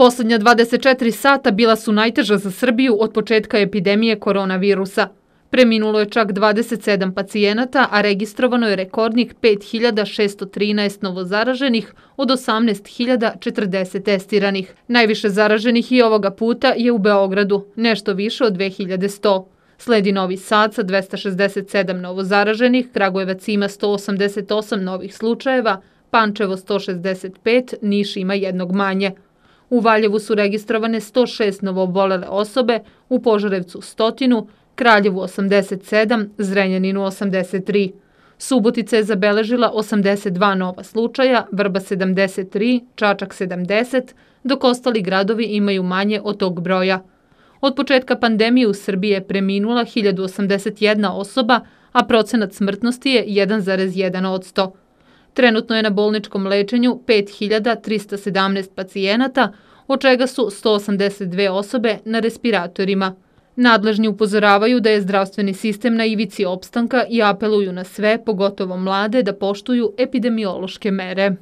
Poslednja 24 sata bila su najteža za Srbiju od početka epidemije koronavirusa. Preminulo je čak 27 pacijenata, a registrovano je rekordnik 5613 novozaraženih od 18.040 testiranih. Najviše zaraženih i ovoga puta je u Beogradu, nešto više od 2100. Sledi Novi Sad sa 267 novozaraženih, Kragujevac ima 188 novih slučajeva, Pančevo 165, Niš ima jednog manje. U Valjevu su registrovane 106 novobolele osobe, u Požarevcu 100, Kraljevu 87, Zrenjaninu 83. Subotica je zabeležila 82 nova slučaja, Vrba 73, Čačak 70, dok ostali gradovi imaju manje od tog broja. Od početka pandemije u Srbiji je preminula 1081 osoba, a procenat smrtnosti je 1,1 od 100. Trenutno je na bolničkom lečenju 5317 pacijenata, od čega su 182 osobe na respiratorima. Nadležni upozoravaju da je zdravstveni sistem na ivici opstanka i apeluju na sve, pogotovo mlade, da poštuju epidemiološke mere.